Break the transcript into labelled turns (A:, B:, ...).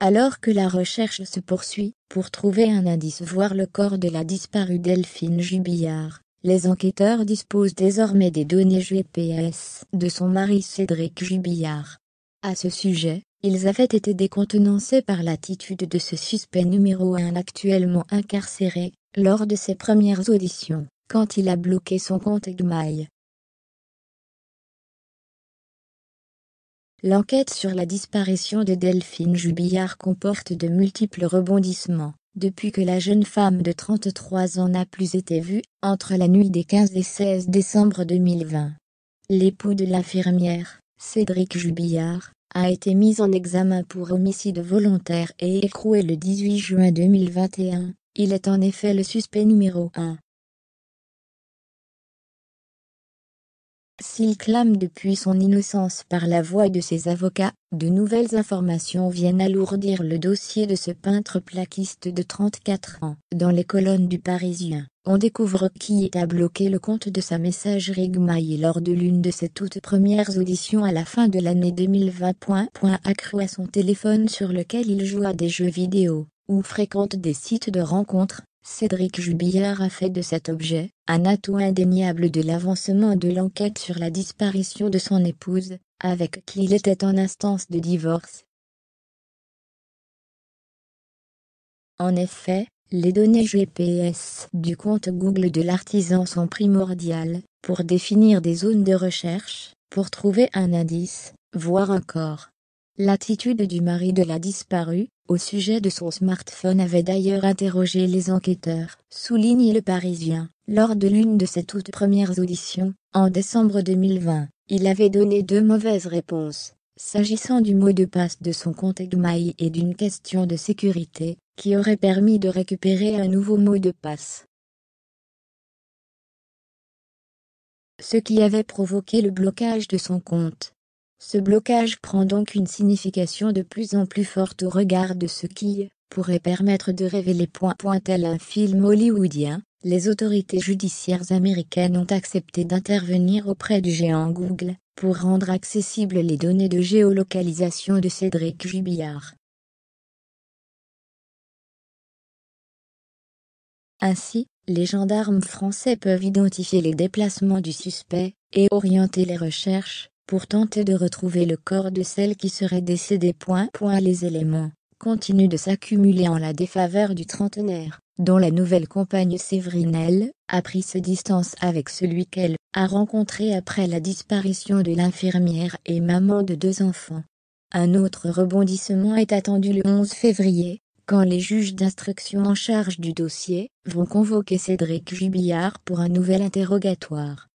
A: Alors que la recherche se poursuit, pour trouver un indice voir le corps de la disparue Delphine Jubillard, les enquêteurs disposent désormais des données GPS de son mari Cédric Jubillard. À ce sujet, ils avaient été décontenancés par l'attitude de ce suspect
B: numéro 1 actuellement incarcéré, lors de ses premières auditions, quand il a bloqué son compte Gmail. L'enquête sur la disparition de Delphine Jubillard comporte de multiples
A: rebondissements. Depuis que la jeune femme de 33 ans n'a plus été vue, entre la nuit des 15 et 16 décembre 2020, l'époux de l'infirmière, Cédric Jubillard, a été mis en examen pour homicide volontaire et écroué le 18
B: juin 2021. Il est en effet le suspect numéro 1. S'il clame depuis son innocence par la
A: voix de ses avocats, de nouvelles informations viennent alourdir le dossier de ce peintre plaquiste de 34 ans. Dans les colonnes du Parisien, on découvre qui à bloqué le compte de sa messagerie Gmail lors de l'une de ses toutes premières auditions à la fin de l'année 2020. Point, à son téléphone sur lequel il joue à des jeux vidéo ou fréquente des sites de rencontres, Cédric Jubillard a fait de cet objet un atout
B: indéniable de l'avancement de l'enquête sur la disparition de son épouse, avec qui il était en instance de divorce. En effet, les données GPS du compte Google de l'artisan sont
A: primordiales pour définir des zones de recherche, pour trouver un indice, voire un corps. L'attitude du mari de la disparue, au sujet de son smartphone avait d'ailleurs interrogé les enquêteurs, souligne le Parisien. Lors de l'une de ses toutes premières auditions, en décembre 2020, il avait donné deux mauvaises réponses. S'agissant du mot de passe de son compte Egmaï et d'une question de sécurité,
B: qui aurait permis de récupérer un nouveau mot de passe. Ce qui avait provoqué le blocage de son compte. Ce
A: blocage prend donc une signification de plus en plus forte au regard de ce qui pourrait permettre de révéler point point tel un film hollywoodien. Les autorités judiciaires américaines ont accepté d'intervenir auprès du géant Google pour rendre accessibles les
B: données de géolocalisation de Cédric Jubillard. Ainsi, les gendarmes français peuvent identifier les déplacements du suspect et orienter les recherches pour tenter de retrouver
A: le corps de celle qui serait décédée. Point, les éléments continuent de s'accumuler en la défaveur du trentenaire, dont la nouvelle compagne Séverinelle a pris ses distances avec celui qu'elle a rencontré après la disparition de l'infirmière et maman de deux enfants. Un autre rebondissement est attendu le 11 février, quand les
B: juges d'instruction en charge du dossier vont convoquer Cédric Jubillard pour un nouvel interrogatoire.